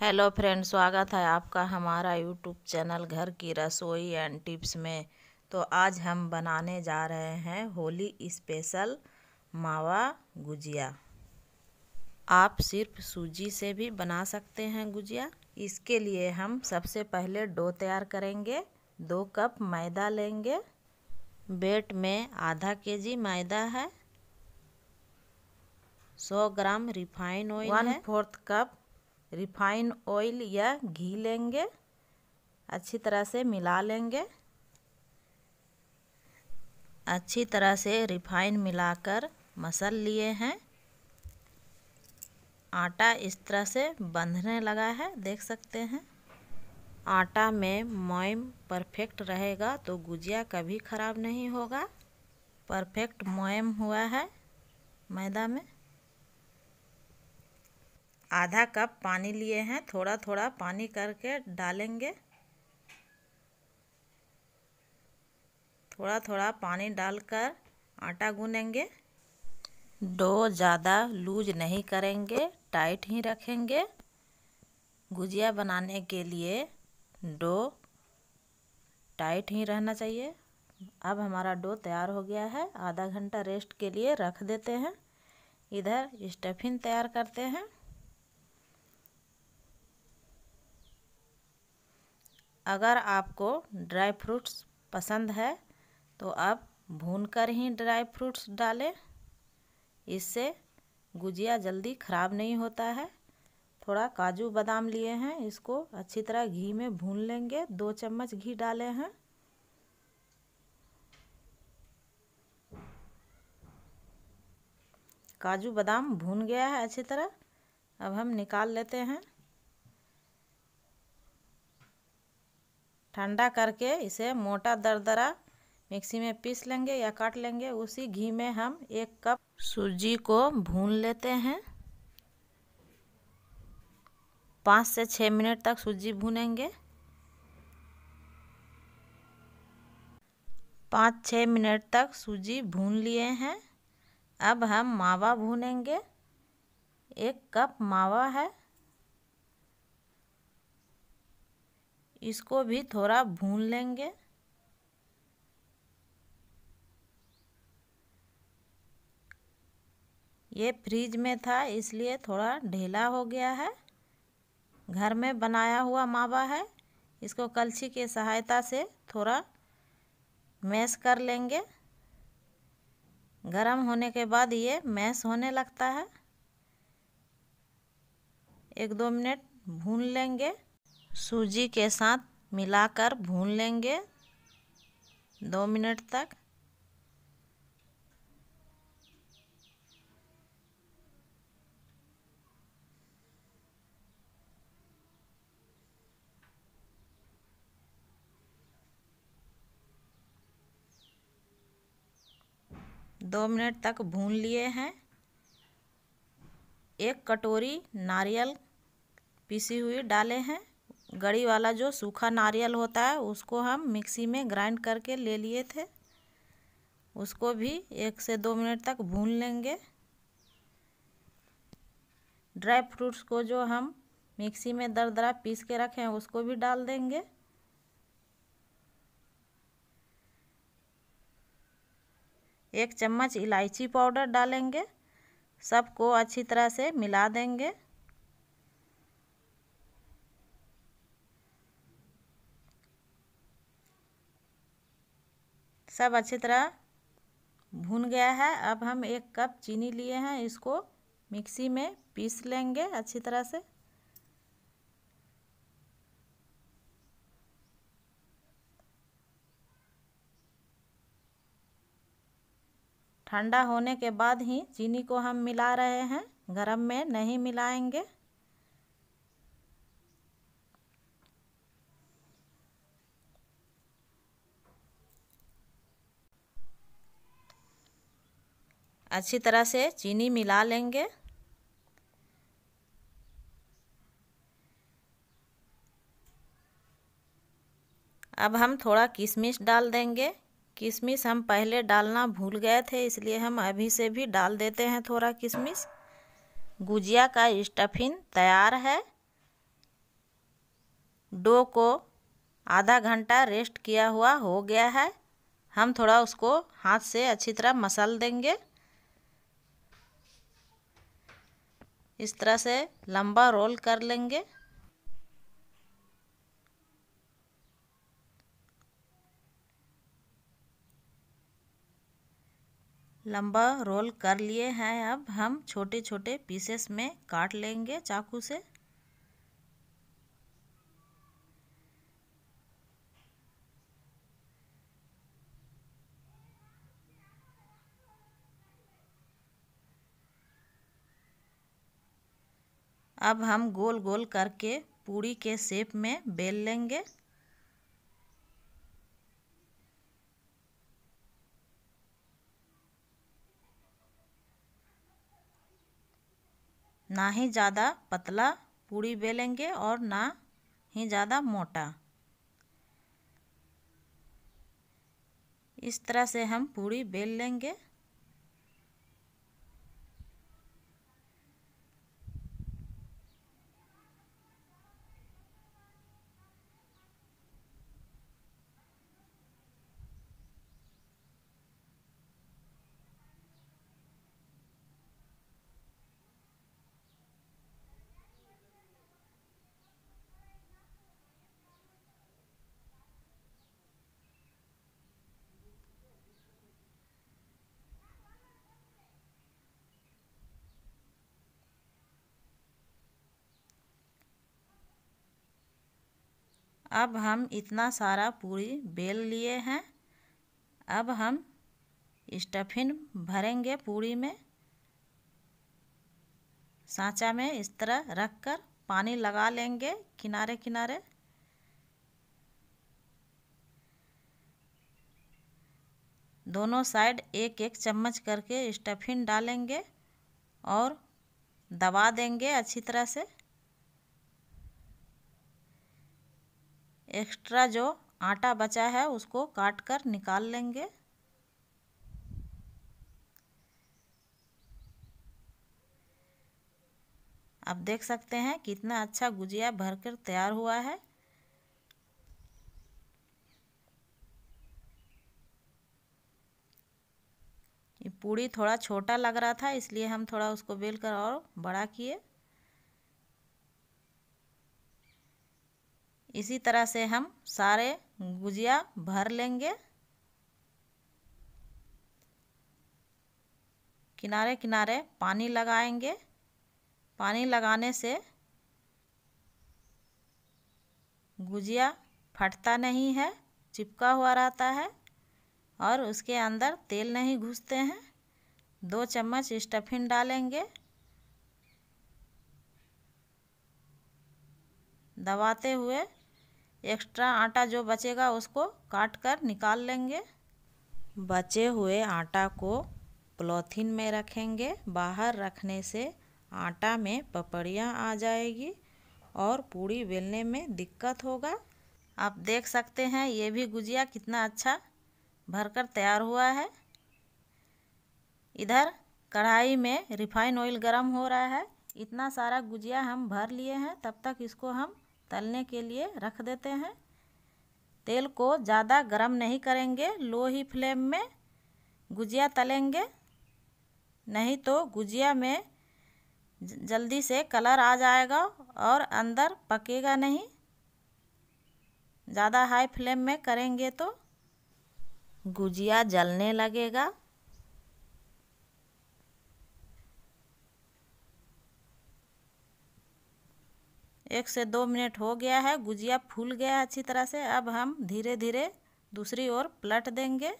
hello friend स्वागत है आपका हमारा यूट्यूब चैनल घर की रसोई एंड टिप्स में तो आज हम बनाने जा रहे हैं होली स्पेशल मावा गुजिया आप सिर्फ सूजी से भी बना सकते हैं गुजिया इसके लिए हम सबसे पहले डो तैयार करेंगे दो कप मैदा लेंगे बेट में आधा केजी मैदा है सौ gram refine oil one fourth cup refine oil या घी लेंगे अच्छी तरह से मिला लेंगे अच्छी तरह से रिफाइन मिलाकर मसल लिए हैं आटा इस तरह से बंधने लगा है देख सकते हैं आटा में मोइम परफेक्ट रहेगा तो गुजिया कभी ख़राब नहीं होगा परफेक्ट मोइम हुआ है मैदा में आधा कप पानी लिए हैं थोड़ा थोड़ा पानी करके डालेंगे थोड़ा थोड़ा पानी डालकर आटा गूनेंगे डो ज़्यादा लूज नहीं करेंगे टाइट ही रखेंगे गुजिया बनाने के लिए डो टाइट ही रहना चाहिए अब हमारा डो तैयार हो गया है आधा घंटा रेस्ट के लिए रख देते हैं इधर स्टफिन तैयार करते हैं अगर आपको ड्राई फ्रूट्स पसंद है तो आप भून कर ही ड्राई फ्रूट्स डालें इससे गुजिया जल्दी ख़राब नहीं होता है थोड़ा काजू बादाम लिए हैं इसको अच्छी तरह घी में भून लेंगे दो चम्मच घी डाले हैं काजू बादाम भून गया है अच्छी तरह अब हम निकाल लेते हैं ठंडा करके इसे मोटा दरदरा मिक्सी में पीस लेंगे या काट लेंगे उसी घी में हम एक कप सूजी को भून लेते हैं पाँच से छः मिनट तक सूजी भूनेंगे पाँच छः मिनट तक सूजी भून लिए हैं अब हम मावा भूनेंगे एक कप मावा है इसको भी थोड़ा भून लेंगे ये फ्रीज में था इसलिए थोड़ा ढीला हो गया है घर में बनाया हुआ मावा है इसको कलछी की सहायता से थोड़ा मैस कर लेंगे गरम होने के बाद ये मैस होने लगता है एक दो मिनट भून लेंगे सूजी के साथ मिलाकर भून लेंगे दो मिनट तक दो मिनट तक भून लिए हैं एक कटोरी नारियल पिसी हुई डाले हैं गड़ी वाला जो सूखा नारियल होता है उसको हम मिक्सी में ग्राइंड करके ले लिए थे उसको भी एक से दो मिनट तक भून लेंगे ड्राई फ्रूट्स को जो हम मिक्सी में दर दरा पीस के रखे हैं उसको भी डाल देंगे एक चम्मच इलायची पाउडर डालेंगे सबको अच्छी तरह से मिला देंगे सब अच्छी तरह भून गया है अब हम एक कप चीनी लिए हैं इसको मिक्सी में पीस लेंगे अच्छी तरह से ठंडा होने के बाद ही चीनी को हम मिला रहे हैं गरम में नहीं मिलाएंगे अच्छी तरह से चीनी मिला लेंगे अब हम थोड़ा किशमिश डाल देंगे किशमिश हम पहले डालना भूल गए थे इसलिए हम अभी से भी डाल देते हैं थोड़ा किशमिश गुजिया का स्टफिन तैयार है डो को आधा घंटा रेस्ट किया हुआ हो गया है हम थोड़ा उसको हाथ से अच्छी तरह मसल देंगे इस तरह से लंबा रोल कर लेंगे लंबा रोल कर लिए हैं अब हम छोटे छोटे पीसेस में काट लेंगे चाकू से अब हम गोल गोल करके पूड़ी के शेप में बेल लेंगे ना ही ज़्यादा पतला पूड़ी बेलेंगे और ना ही ज़्यादा मोटा इस तरह से हम पूड़ी बेल लेंगे अब हम इतना सारा पूरी बेल लिए हैं अब हम स्टफिन भरेंगे पूरी में सांचा में इस तरह रख कर पानी लगा लेंगे किनारे किनारे दोनों साइड एक एक चम्मच करके स्टफिन डालेंगे और दबा देंगे अच्छी तरह से एक्स्ट्रा जो आटा बचा है उसको काट कर निकाल लेंगे आप देख सकते हैं कितना अच्छा गुजिया भरकर तैयार हुआ है पूड़ी थोड़ा छोटा लग रहा था इसलिए हम थोड़ा उसको बेल कर और बड़ा किए इसी तरह से हम सारे गुजिया भर लेंगे किनारे किनारे पानी लगाएंगे पानी लगाने से गुजिया फटता नहीं है चिपका हुआ रहता है और उसके अंदर तेल नहीं घुसते हैं दो चम्मच स्टफिन डालेंगे दबाते हुए एक्स्ट्रा आटा जो बचेगा उसको काट कर निकाल लेंगे बचे हुए आटा को पॉलीथीन में रखेंगे बाहर रखने से आटा में पपड़ियाँ आ जाएगी और पूड़ी बेलने में दिक्कत होगा आप देख सकते हैं ये भी गुजिया कितना अच्छा भरकर तैयार हुआ है इधर कढ़ाई में रिफाइन ऑयल गरम हो रहा है इतना सारा गुजिया हम भर लिए हैं तब तक इसको हम तलने के लिए रख देते हैं तेल को ज़्यादा गरम नहीं करेंगे लो ही फ्लेम में गुजिया तलेंगे नहीं तो गुजिया में जल्दी से कलर आ जाएगा और अंदर पकेगा नहीं ज़्यादा हाई फ्लेम में करेंगे तो गुजिया जलने लगेगा एक से दो मिनट हो गया है गुजिया फूल गया अच्छी तरह से अब हम धीरे धीरे दूसरी ओर पलट देंगे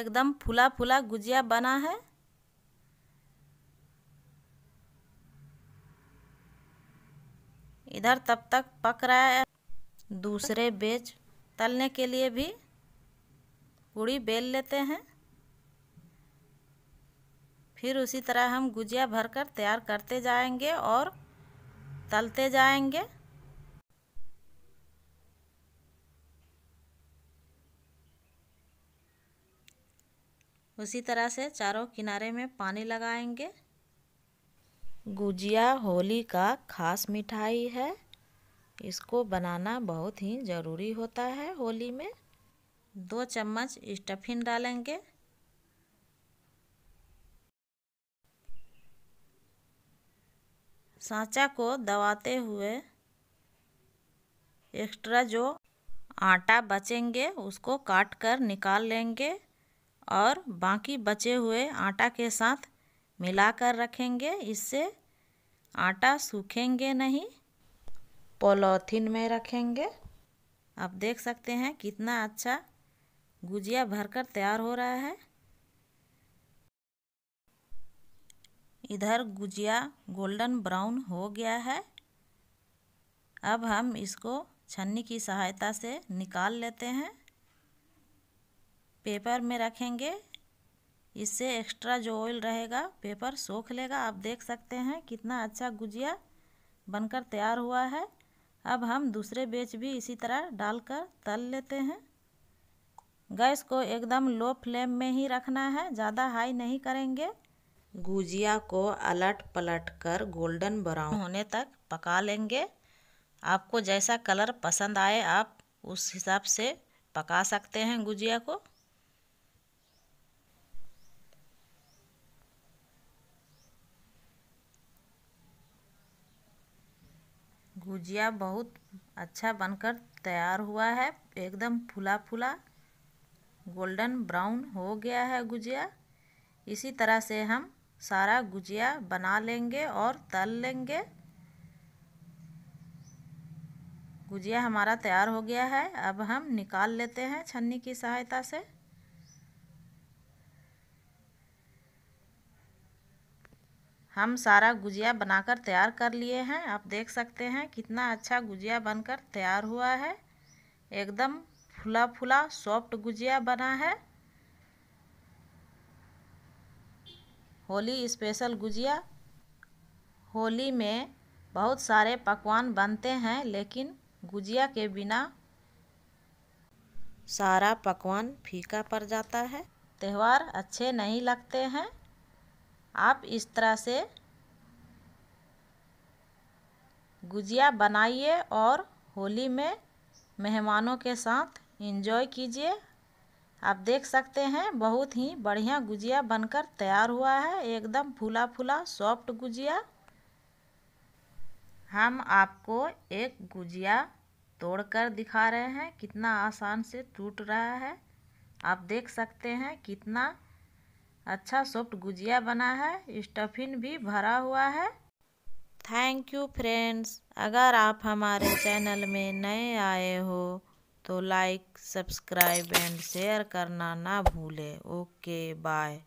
एकदम फुला फुला गुजिया बना है इधर तब तक पक रहा है दूसरे बेज तलने के लिए भी पूड़ी बेल लेते हैं फिर उसी तरह हम गुजिया भरकर तैयार करते जाएंगे और तलते जाएंगे उसी तरह से चारों किनारे में पानी लगाएंगे गुजिया होली का खास मिठाई है इसको बनाना बहुत ही ज़रूरी होता है होली में दो चम्मच स्टफिन डालेंगे साँचा को दबाते हुए एक्स्ट्रा जो आटा बचेंगे उसको काट कर निकाल लेंगे और बाकी बचे हुए आटा के साथ मिलाकर रखेंगे इससे आटा सूखेंगे नहीं पॉलीथीन में रखेंगे आप देख सकते हैं कितना अच्छा गुजिया भरकर तैयार हो रहा है इधर गुजिया गोल्डन ब्राउन हो गया है अब हम इसको छन्नी की सहायता से निकाल लेते हैं पेपर में रखेंगे इससे एक्स्ट्रा जो ऑयल रहेगा पेपर सोख लेगा आप देख सकते हैं कितना अच्छा गुजिया बनकर तैयार हुआ है अब हम दूसरे बेच भी इसी तरह डालकर तल लेते हैं गैस को एकदम लो फ्लेम में ही रखना है ज़्यादा हाई नहीं करेंगे गुजिया को अलट पलट कर गोल्डन ब्राउन होने तक पका लेंगे आपको जैसा कलर पसंद आए आप उस हिसाब से पका सकते हैं गुजिया को गुजिया बहुत अच्छा बनकर तैयार हुआ है एकदम फुला फुला गोल्डन ब्राउन हो गया है गुजिया इसी तरह से हम सारा गुजिया बना लेंगे और तल लेंगे गुजिया हमारा तैयार हो गया है अब हम निकाल लेते हैं छन्नी की सहायता से हम सारा गुजिया बनाकर तैयार कर लिए हैं आप देख सकते हैं कितना अच्छा गुजिया बनकर तैयार हुआ है एकदम फुला फुला सॉफ्ट गुजिया बना है होली स्पेशल गुजिया होली में बहुत सारे पकवान बनते हैं लेकिन गुजिया के बिना सारा पकवान फीका पड़ जाता है त्यौहार अच्छे नहीं लगते हैं आप इस तरह से गुजिया बनाइए और होली में मेहमानों के साथ इन्जॉय कीजिए आप देख सकते हैं बहुत ही बढ़िया गुजिया बनकर तैयार हुआ है एकदम फूला फूला सॉफ्ट गुजिया हम आपको एक गुजिया तोड़कर दिखा रहे हैं कितना आसान से टूट रहा है आप देख सकते हैं कितना अच्छा सॉफ्ट गुजिया बना है स्टफिन भी भरा हुआ है थैंक यू फ्रेंड्स अगर आप हमारे चैनल में नए आए हो तो लाइक सब्सक्राइब एंड शेयर करना ना भूलें ओके बाय